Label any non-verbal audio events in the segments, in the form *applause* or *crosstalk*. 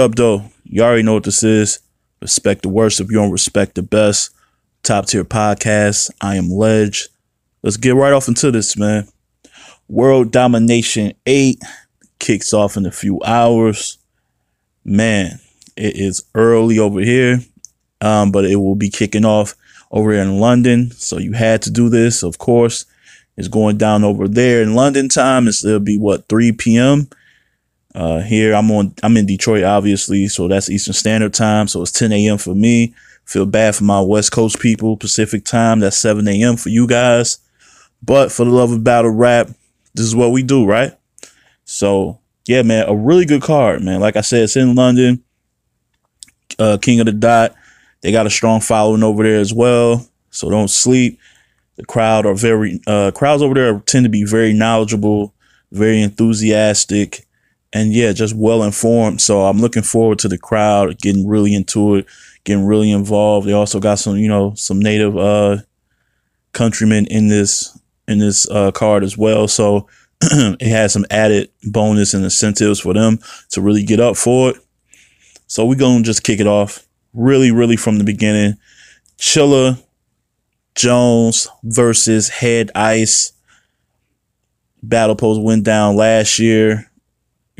up, though? You already know what this is. Respect the worst if you don't respect the best. Top tier podcast. I am Ledge. Let's get right off into this, man. World Domination 8 kicks off in a few hours. Man, it is early over here, um, but it will be kicking off over here in London. So you had to do this, of course. It's going down over there in London time. It's, it'll be what, 3 p.m. Uh, here I'm on, I'm in Detroit, obviously, so that's Eastern Standard Time. So it's 10 a.m. for me. Feel bad for my West Coast people, Pacific Time. That's 7 a.m. for you guys. But for the love of battle rap, this is what we do, right? So yeah, man, a really good card, man. Like I said, it's in London. Uh, King of the Dot. They got a strong following over there as well. So don't sleep. The crowd are very uh, crowds over there tend to be very knowledgeable, very enthusiastic and yeah, just well informed. So I'm looking forward to the crowd getting really into it, getting really involved. They also got some, you know, some native uh, countrymen in this in this uh, card as well. So *clears throat* it has some added bonus and incentives for them to really get up for it. So we're gonna just kick it off really, really from the beginning. Chilla Jones versus Head Ice. Battle Post went down last year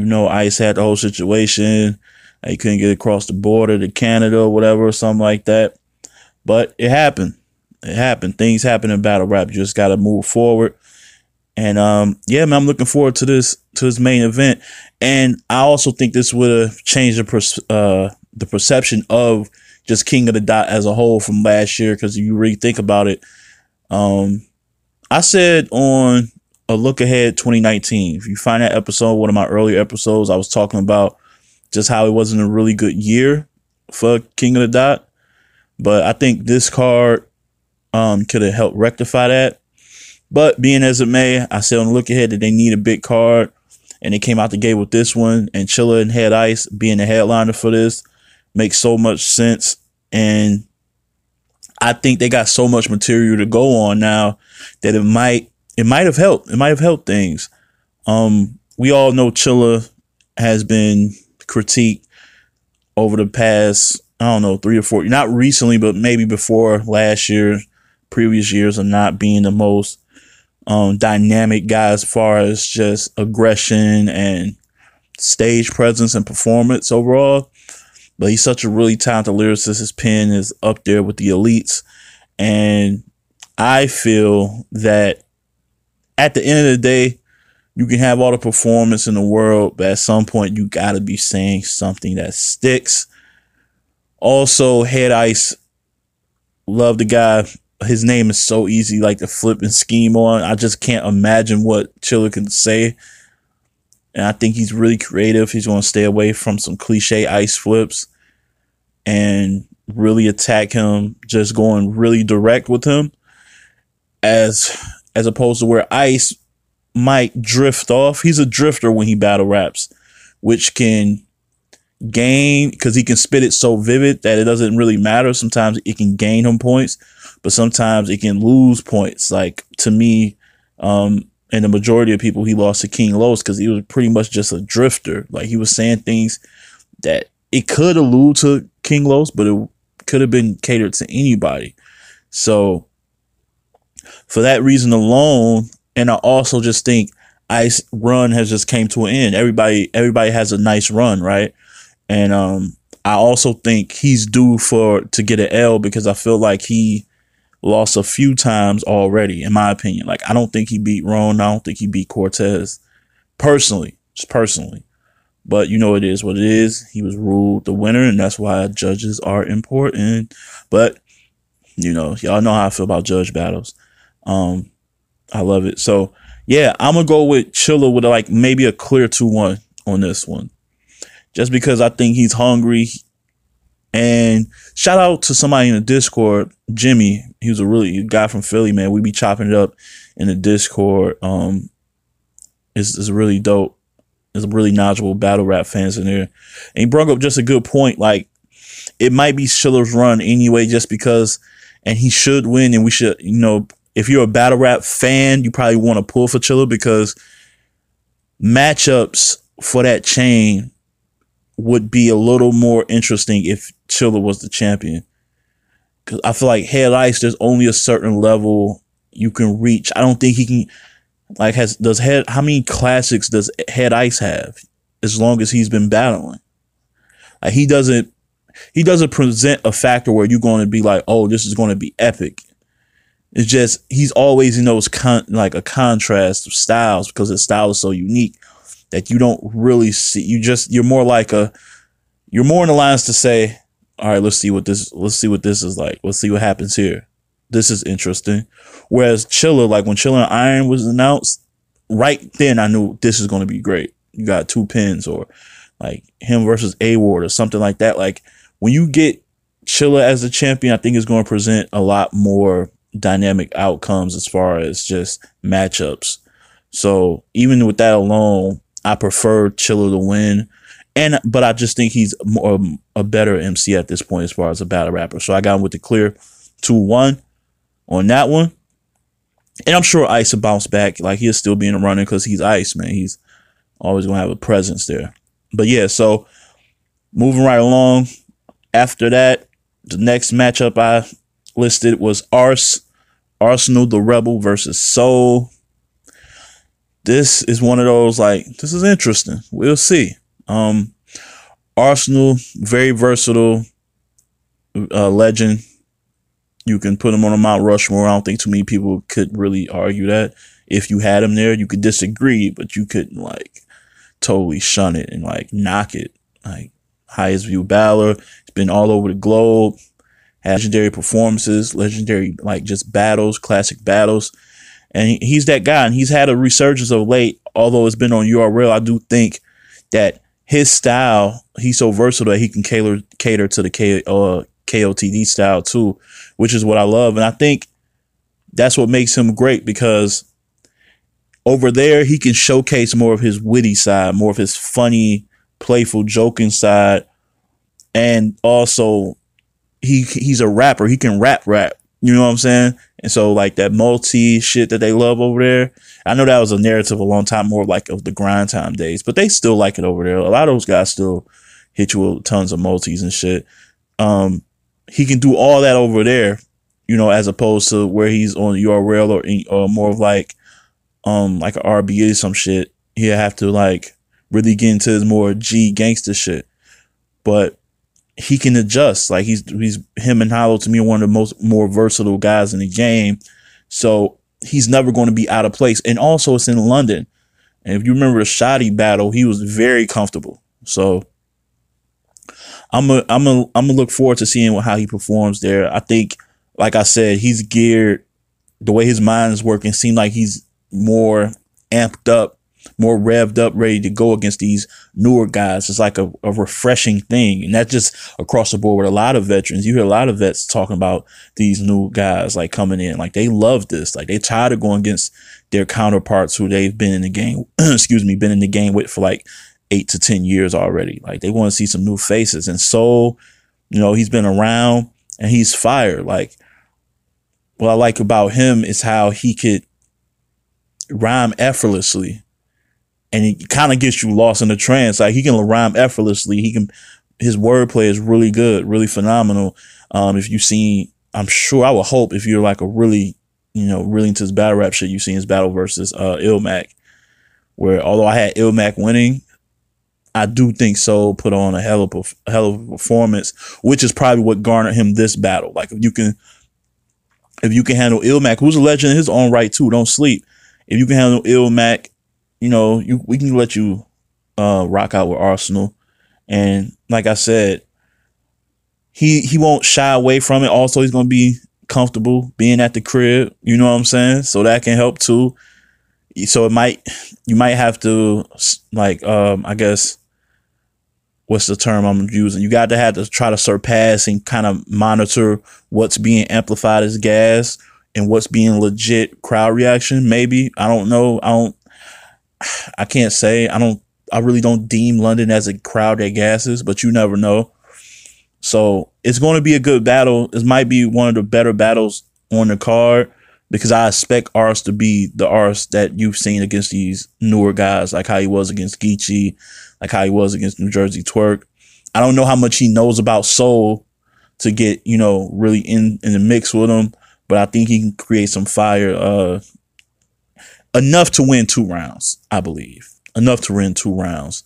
you know, ICE had the whole situation. They couldn't get across the border to Canada or whatever, or something like that. But it happened. It happened. Things happen in battle rap. You just gotta move forward. And um, yeah, man, I'm looking forward to this to this main event. And I also think this would have changed the pers- uh, the perception of just King of the Dot as a whole from last year. Because you really think about it, um, I said on a look ahead 2019. If you find that episode, one of my earlier episodes, I was talking about just how it wasn't a really good year for King of the Dot. But I think this card um, could have helped rectify that. But being as it may, I said on the look ahead that they need a big card. And they came out the gate with this one. And Chilla and Head Ice being the headliner for this makes so much sense. And I think they got so much material to go on now that it might it might have helped. It might have helped things. Um, we all know Chilla has been critiqued over the past, I don't know, three or four, not recently, but maybe before last year, previous years of not being the most um, dynamic guy as far as just aggression and stage presence and performance overall. But he's such a really talented lyricist. His pen is up there with the elites. And I feel that at the end of the day, you can have all the performance in the world, but at some point you gotta be saying something that sticks. Also, Head Ice, love the guy. His name is so easy, like to flip and scheme on. I just can't imagine what Chiller can say. And I think he's really creative. He's gonna stay away from some cliche ice flips and really attack him, just going really direct with him. As as opposed to where Ice might drift off. He's a drifter when he battle raps, which can gain because he can spit it so vivid that it doesn't really matter. Sometimes it can gain him points, but sometimes it can lose points. Like to me, um, and the majority of people he lost to King Lowe's because he was pretty much just a drifter. Like he was saying things that it could allude to King Lowe's, but it could have been catered to anybody. So for that reason alone, and I also just think Ice run has just came to an end. Everybody everybody has a nice run, right? And um, I also think he's due for to get an L because I feel like he lost a few times already, in my opinion. Like I don't think he beat Ron. I don't think he beat Cortez personally, just personally. But you know it is what it is. He was ruled the winner, and that's why judges are important. But you know, y'all know how I feel about judge battles. Um, I love it. So yeah, I'm gonna go with Chilla with like maybe a clear two one on this one, just because I think he's hungry. And shout out to somebody in the Discord, Jimmy. He was a really guy from Philly, man. We be chopping it up in the Discord. Um, it's, it's really dope. There's really knowledgeable battle rap fans in there. And he brought up just a good point. Like, it might be Schiller's run anyway, just because, and he should win, and we should, you know, if you're a battle rap fan, you probably want to pull for Chilla because matchups for that chain would be a little more interesting if Chilla was the champion. Cause I feel like Head Ice, there's only a certain level you can reach. I don't think he can like has does head how many classics does Head Ice have as long as he's been battling? Like he doesn't he doesn't present a factor where you're going to be like, oh, this is going to be epic. It's just he's always in those con- like a contrast of styles because his style is so unique that you don't really see. You just you're more like a you're more in the lines to say, all right, let's see what this let's see what this is like. Let's see what happens here. This is interesting. Whereas Chiller, like when Chiller and Iron was announced, right then I knew this is going to be great. You got two pins or like him versus A Ward or something like that. Like when you get Chilla as the champion, I think it's going to present a lot more dynamic outcomes as far as just matchups. So even with that alone, I prefer Chiller to win. And but I just think he's more, um, a better MC at this point as far as a battle rapper. So I got him with the clear two one on that one. And I'm sure Ice will bounce back. Like he'll still be in the running because he's Ice, man. He's always gonna have a presence there. But yeah, so moving right along. After that, the next matchup I listed was Ars Arsenal the Rebel versus Soul. This is one of those like this is interesting. We'll see. Um, Arsenal very versatile uh, legend. You can put him on a Mount Rushmore. I don't think too many people could really argue that. If you had him there, you could disagree, but you couldn't like totally shun it and like knock it. Like highest view Balor. It's been all over the globe legendary performances, legendary like just battles, classic battles. And he's that guy, and he's had a resurgence of late. Although it's been on URL, I do think that his style, he's so versatile that he can cater cater to the K, uh, KOTD style too, which is what I love. And I think that's what makes him great because over there he can showcase more of his witty side, more of his funny, playful, joking side, and also he he's a rapper. He can rap rap. You know what I'm saying? And so like that multi shit that they love over there. I know that was a narrative a long time, more like of the grind time days, but they still like it over there. A lot of those guys still hit you with tons of multis and shit. Um, he can do all that over there, you know, as opposed to where he's on URL or, or more of like, um, like an RBA some shit. he have to like really get into his more G gangster shit. But he can adjust. Like he's he's him and Hollow to me are one of the most more versatile guys in the game. So he's never going to be out of place. And also it's in London. And if you remember the Shoddy battle, he was very comfortable. So I'm a I'm a I'm gonna look forward to seeing how he performs there. I think, like I said, he's geared the way his mind is working. Seemed like he's more amped up more revved up, ready to go against these newer guys. It's like a, a refreshing thing. And that's just across the board with a lot of veterans. You hear a lot of vets talking about these new guys like coming in. Like they love this. Like they tired of going against their counterparts who they've been in the game, *clears throat* excuse me, been in the game with for like eight to 10 years already. Like they want to see some new faces. And so, you know, he's been around and he's fired. Like what I like about him is how he could rhyme effortlessly and he kind of gets you lost in the trance. Like he can rhyme effortlessly. He can his wordplay is really good, really phenomenal. Um, if you've seen, I'm sure I would hope if you're like a really, you know, really into his battle rap shit, you've seen his battle versus uh Ilmac, where although I had Ilmac winning, I do think so. put on a hell of a, a hell of a performance, which is probably what garnered him this battle. Like if you can, if you can handle Ilmac, who's a legend in his own right too, don't sleep. If you can handle Ilmac you know, you we can let you uh, rock out with Arsenal, and like I said, he he won't shy away from it. Also, he's gonna be comfortable being at the crib. You know what I'm saying? So that can help too. So it might you might have to like um I guess what's the term I'm using? You got to have to try to surpass and kind of monitor what's being amplified as gas and what's being legit crowd reaction. Maybe I don't know. I don't I can't say I don't. I really don't deem London as a crowd that gasses, but you never know. So it's going to be a good battle. This might be one of the better battles on the card because I expect ours to be the ours that you've seen against these newer guys, like how he was against Geechee, like how he was against New Jersey Twerk. I don't know how much he knows about soul to get you know really in in the mix with him, but I think he can create some fire uh, enough to win two rounds, I believe. Enough to win two rounds.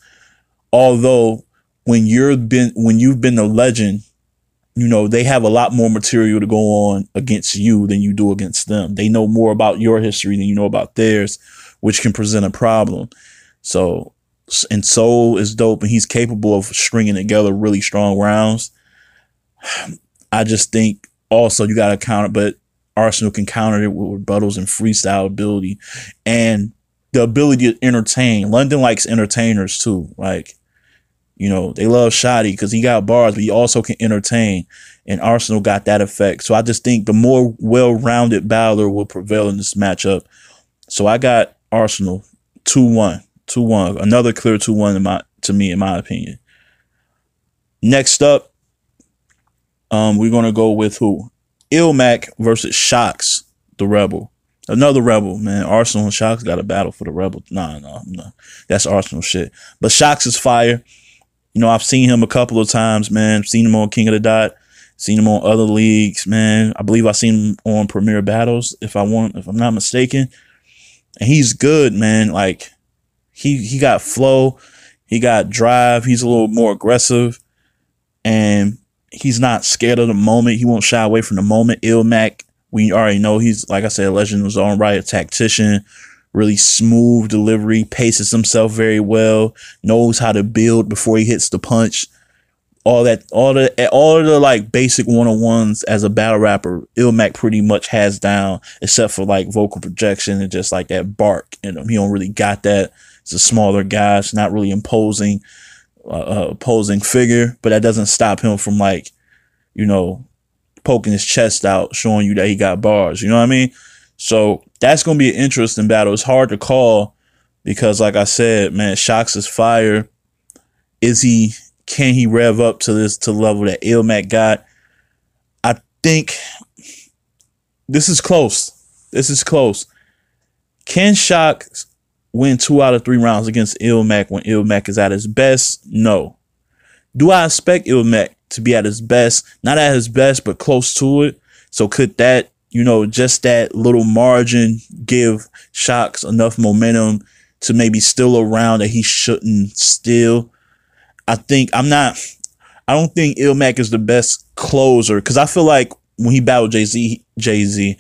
Although when you're been when you've been a legend, you know, they have a lot more material to go on against you than you do against them. They know more about your history than you know about theirs, which can present a problem. So and Soul is dope and he's capable of stringing together really strong rounds. *sighs* I just think also you got to count it, but Arsenal can counter it with rebuttals and freestyle ability and the ability to entertain. London likes entertainers too. Like, you know, they love Shoddy because he got bars, but he also can entertain. And Arsenal got that effect. So I just think the more well rounded Bowler will prevail in this matchup. So I got Arsenal 2 1. 2 1. Another clear 2 1 in my to me, in my opinion. Next up, um, we're gonna go with who? Ilmac versus Shocks, the Rebel. Another Rebel, man. Arsenal and Shocks got a battle for the Rebel. Nah, no, nah, no. Nah. That's Arsenal shit. But Shocks is fire. You know, I've seen him a couple of times, man. seen him on King of the Dot. Seen him on other leagues, man. I believe i seen him on Premier Battles, if I want, if I'm not mistaken. And he's good, man. Like he he got flow, he got drive. He's a little more aggressive, and He's not scared of the moment. He won't shy away from the moment. Ilmac, we already know he's like I said, legend was on right, a tactician, really smooth delivery, paces himself very well, knows how to build before he hits the punch. All that, all the, all the like basic one on ones as a battle rapper, Ilmac pretty much has down, except for like vocal projection and just like that bark. And he don't really got that. He's a smaller guy. It's not really imposing uh, opposing figure, but that doesn't stop him from like, you know, poking his chest out, showing you that he got bars. You know what I mean? So that's gonna be an interesting battle. It's hard to call because, like I said, man, Shocks is fire. Is he? Can he rev up to this to level that Ilmac got? I think this is close. This is close. Can Shocks win two out of three rounds against Ilmac when Ilmac is at his best? No. Do I expect Ilmac to be at his best? Not at his best, but close to it. So could that, you know, just that little margin give Shocks enough momentum to maybe steal a round that he shouldn't steal? I think I'm not. I don't think Ilmac is the best closer because I feel like when he battled Jay Z, Jay Z,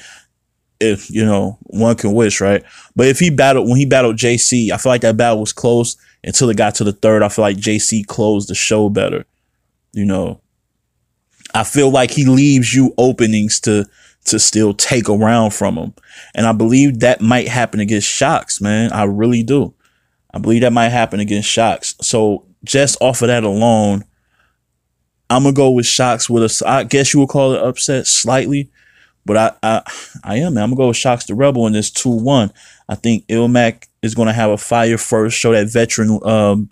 if you know one can wish, right? But if he battled when he battled JC, I feel like that battle was close until it got to the third. I feel like JC closed the show better. You know, I feel like he leaves you openings to to still take around from him, and I believe that might happen against Shocks, man. I really do. I believe that might happen against Shocks. So just off of that alone, I'm gonna go with Shocks with a I guess you would call it upset slightly but I I, I am. I'm gonna go with Shocks the Rebel in this two one. I think Ilmac is gonna have a fire first, show that veteran um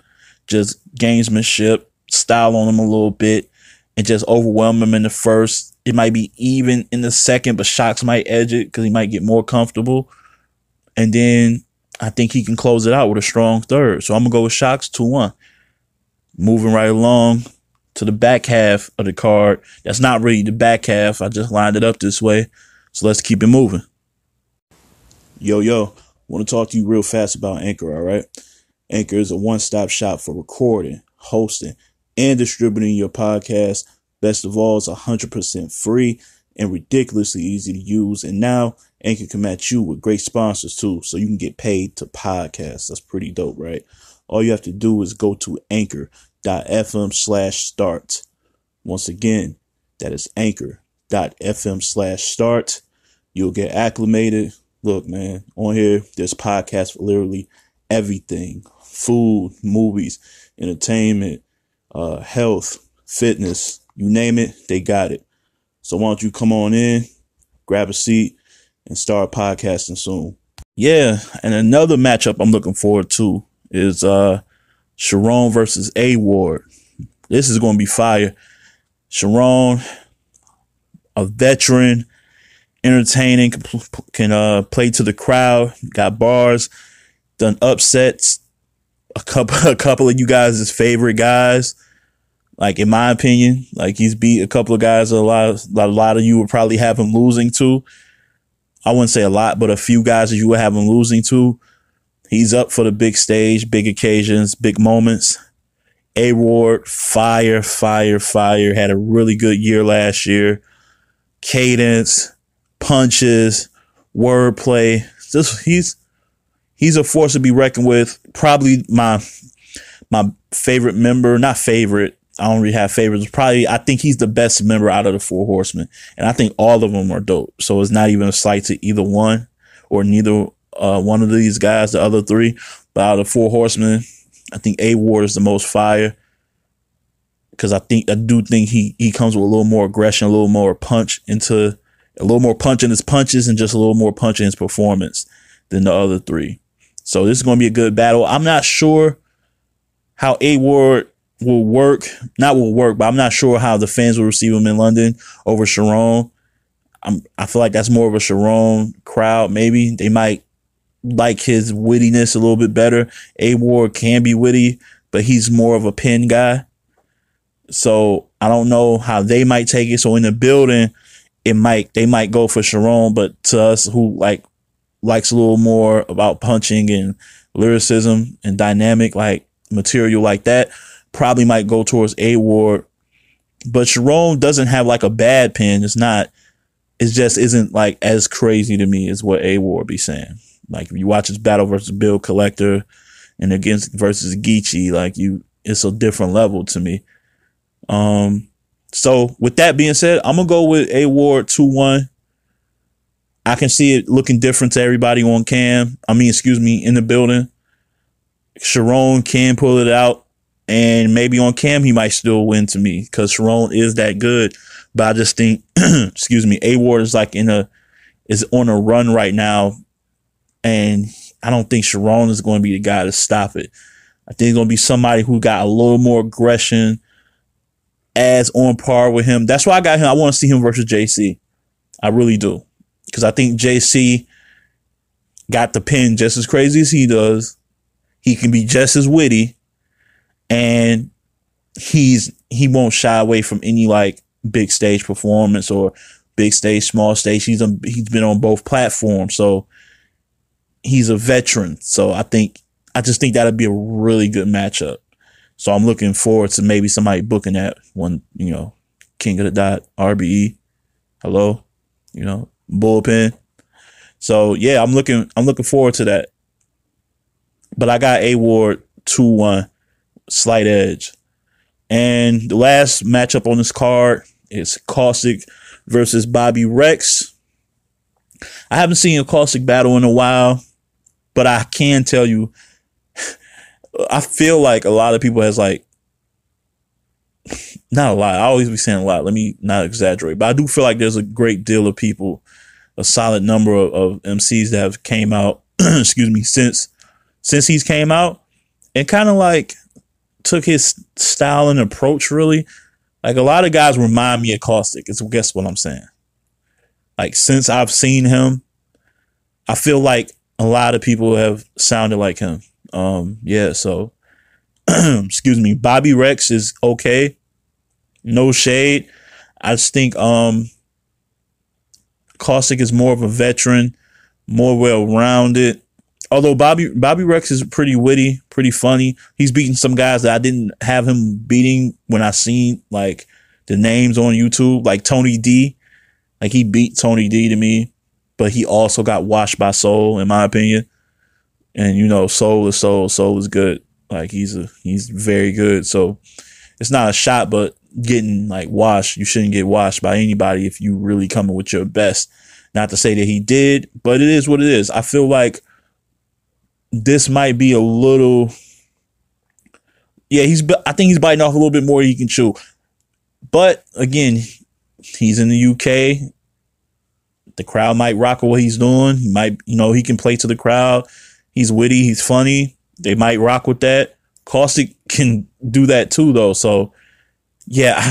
just gamesmanship, style on him a little bit, and just overwhelm him in the first. It might be even in the second, but Shocks might edge it because he might get more comfortable. And then I think he can close it out with a strong third. So I'm gonna go with Shocks two one. Moving right along, to the back half of the card. That's not really the back half. I just lined it up this way. So let's keep it moving. Yo, yo, want to talk to you real fast about Anchor, all right? Anchor is a one stop shop for recording, hosting, and distributing your podcast. Best of all, it's 100% free and ridiculously easy to use. And now Anchor can match you with great sponsors too, so you can get paid to podcast. That's pretty dope, right? All you have to do is go to Anchor anchor.fm slash start. Once again, that is anchor.fm slash start. You'll get acclimated. Look, man, on here, there's podcasts for literally everything food, movies, entertainment, uh, health, fitness, you name it, they got it. So why don't you come on in, grab a seat, and start podcasting soon. Yeah, and another matchup I'm looking forward to is uh Sharon versus A Ward. This is going to be fire. Sharon, a veteran, entertaining, can, uh, play to the crowd, got bars, done upsets. A couple, *laughs* a couple of you guys' favorite guys. Like in my opinion, like he's beat a couple of guys. A lot, of, a lot of you would probably have him losing to. I wouldn't say a lot, but a few guys that you would have him losing to. He's up for the big stage, big occasions, big moments. A Ward, fire, fire, fire. Had a really good year last year. Cadence, punches, wordplay. Just he's he's a force to be reckoned with. Probably my my favorite member, not favorite. I don't really have favorites. Probably I think he's the best member out of the four horsemen, and I think all of them are dope. So it's not even a slight to either one or neither uh, one of these guys, the other three. But out of four horsemen, I think A Ward is the most fire because I think I do think he he comes with a little more aggression, a little more punch into a little more punch in his punches and just a little more punch in his performance than the other three. So this is going to be a good battle. I'm not sure how A Ward will work, not will work, but I'm not sure how the fans will receive him in London over Sharon. I'm, I feel like that's more of a Sharon crowd. Maybe they might like his wittiness a little bit better. A war can be witty, but he's more of a pen guy. So I don't know how they might take it. So in the building, it might they might go for Sharon, but to us who like likes a little more about punching and lyricism and dynamic like material like that, probably might go towards A Ward. But Sharon doesn't have like a bad pen. It's not. It just isn't like as crazy to me as what A Ward be saying. Like if you watch his battle versus Bill Collector and against versus Geechee, like you, it's a different level to me. Um, so with that being said, I'm gonna go with A Ward two one. I can see it looking different to everybody on cam. I mean, excuse me, in the building. Sharon can pull it out, and maybe on cam he might still win to me because Sharon is that good. But I just think, *clears throat* excuse me, A Ward is like in a is on a run right now and I don't think Sharon is going to be the guy to stop it. I think it's going to be somebody who got a little more aggression, as on par with him. That's why I got him. I want to see him versus JC. I really do. Because I think JC got the pin just as crazy as he does. He can be just as witty. And he's he won't shy away from any like big stage performance or big stage, small stage. He's on, he's been on both platforms. So he's a veteran. So I think, I just think that'd be a really good matchup. So I'm looking forward to maybe somebody booking that one, you know, King of the Dot, RBE, hello, you know, bullpen. So yeah, I'm looking, I'm looking forward to that. But I got A Ward 2 1, slight edge. And the last matchup on this card is Caustic versus Bobby Rex. I haven't seen a Caustic battle in a while. But I can tell you, I feel like a lot of people has like, not a lot. I always be saying a lot. Let me not exaggerate, but I do feel like there's a great deal of people, a solid number of, of MCs that have came out. *clears throat* excuse me, since since he's came out, and kind of like took his style and approach really. Like a lot of guys remind me of Caustic. It's guess what I'm saying? Like since I've seen him, I feel like a lot of people have sounded like him. Um, yeah, so *clears throat* excuse me, Bobby Rex is okay. No shade. I just think um Caustic is more of a veteran, more well rounded. Although Bobby Bobby Rex is pretty witty, pretty funny. He's beating some guys that I didn't have him beating when I seen like the names on YouTube, like Tony D. Like he beat Tony D to me but he also got washed by Soul, in my opinion. And you know, Soul is Soul. Soul is good. Like he's a he's very good. So it's not a shot, but getting like washed, you shouldn't get washed by anybody if you really coming with your best. Not to say that he did, but it is what it is. I feel like this might be a little. Yeah, he's. I think he's biting off a little bit more he can chew. But again, he's in the UK the crowd might rock with what he's doing. He might, you know, he can play to the crowd. He's witty. He's funny. They might rock with that. Caustic can do that too, though. So, yeah,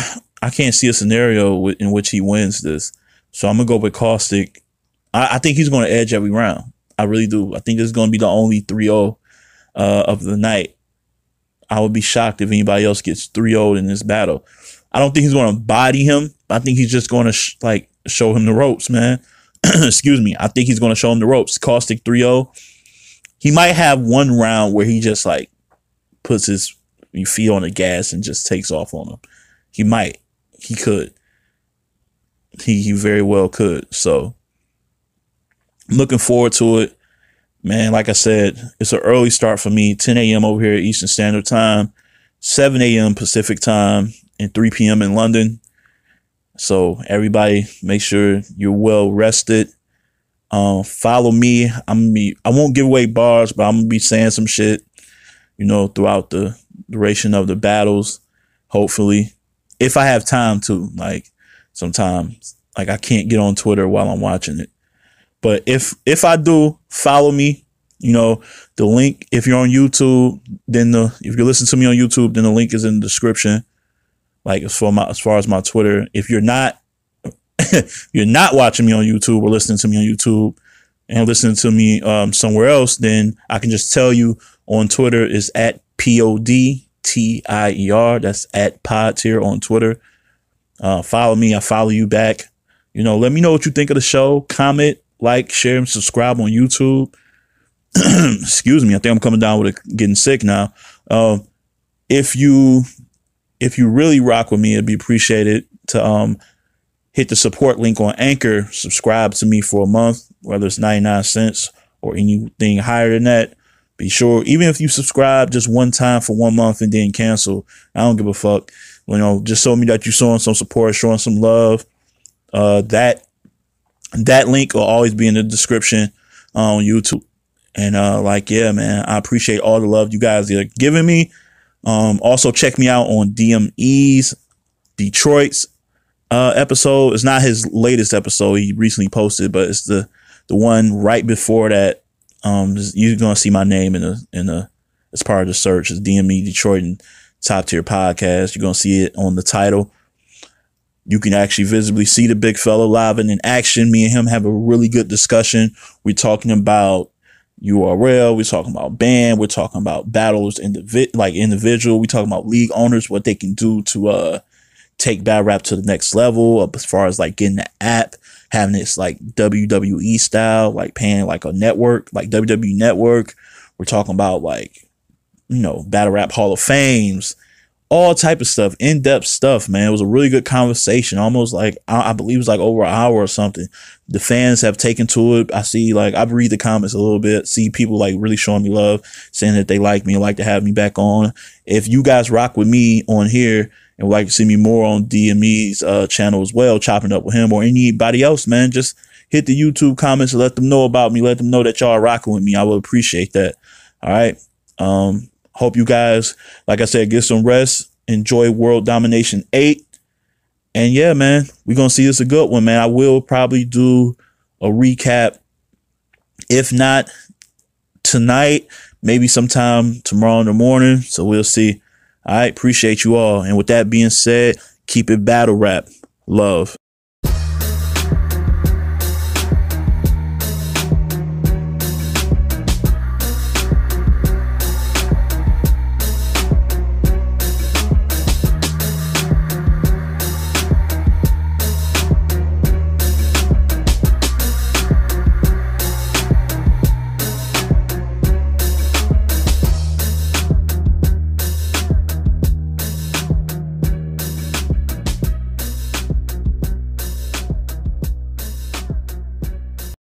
I can't see a scenario in which he wins this. So I'm gonna go with Caustic. I, I think he's gonna edge every round. I really do. I think this is gonna be the only 3-0 uh, of the night. I would be shocked if anybody else gets 3 0 in this battle. I don't think he's going to body him. I think he's just going to sh- like show him the ropes, man. *clears throat* Excuse me. I think he's going to show him the ropes. Caustic 3 0. He might have one round where he just like puts his feet on the gas and just takes off on him. He might. He could. He, he very well could. So looking forward to it. Man, like I said, it's an early start for me. 10 a.m. over here Eastern Standard Time, 7 a.m. Pacific Time, and 3 p.m. in London. So everybody, make sure you're well rested. Uh, follow me. I'm gonna be, I won't give away bars, but I'm gonna be saying some shit, you know, throughout the duration of the battles. Hopefully, if I have time to, like sometimes, like I can't get on Twitter while I'm watching it. But if if I do, follow me. You know, the link if you're on YouTube, then the if you listen to me on YouTube, then the link is in the description. Like as far my, as far as my Twitter, if you're not *laughs* you're not watching me on YouTube or listening to me on YouTube and listening to me um, somewhere else, then I can just tell you on Twitter is at P O D T I E R. That's at Pod Tier on Twitter. Uh, follow me. I follow you back. You know, let me know what you think of the show. Comment, like, share, and subscribe on YouTube. *clears throat* Excuse me. I think I'm coming down with a, getting sick now. Uh, if you if you really rock with me, it'd be appreciated to um, hit the support link on Anchor, subscribe to me for a month, whether it's 99 cents or anything higher than that. Be sure, even if you subscribe just one time for one month and then cancel, I don't give a fuck. You know, just show me that you're showing some support, showing some love. Uh, that that link will always be in the description uh, on YouTube. And uh, like, yeah, man, I appreciate all the love you guys are giving me. Um, also check me out on DME's Detroit's uh, episode. It's not his latest episode he recently posted, but it's the the one right before that. Um, you're gonna see my name in the in the as part of the search. It's DME Detroit and top tier podcast. You're gonna see it on the title. You can actually visibly see the big fellow live and in action. Me and him have a really good discussion. We're talking about URL. We're talking about ban. We're talking about battles indivi- like individual. We're talking about league owners, what they can do to uh take battle rap to the next level as far as like getting the app, having this like WWE style, like paying like a network, like WWE network. We're talking about like, you know, battle rap hall of fames all type of stuff, in depth stuff, man. It was a really good conversation, almost like I, I, believe it was like over an hour or something. The fans have taken to it. I see, like, I read the comments a little bit, see people like really showing me love, saying that they like me, like to have me back on. If you guys rock with me on here and would like to see me more on DME's uh, channel as well, chopping up with him or anybody else, man, just hit the YouTube comments and let them know about me. Let them know that y'all are rocking with me. I would appreciate that. All right. Um, Hope you guys, like I said, get some rest. Enjoy World Domination 8. And yeah, man, we're going to see this a good one, man. I will probably do a recap. If not tonight, maybe sometime tomorrow in the morning. So we'll see. I appreciate you all. And with that being said, keep it battle rap. Love.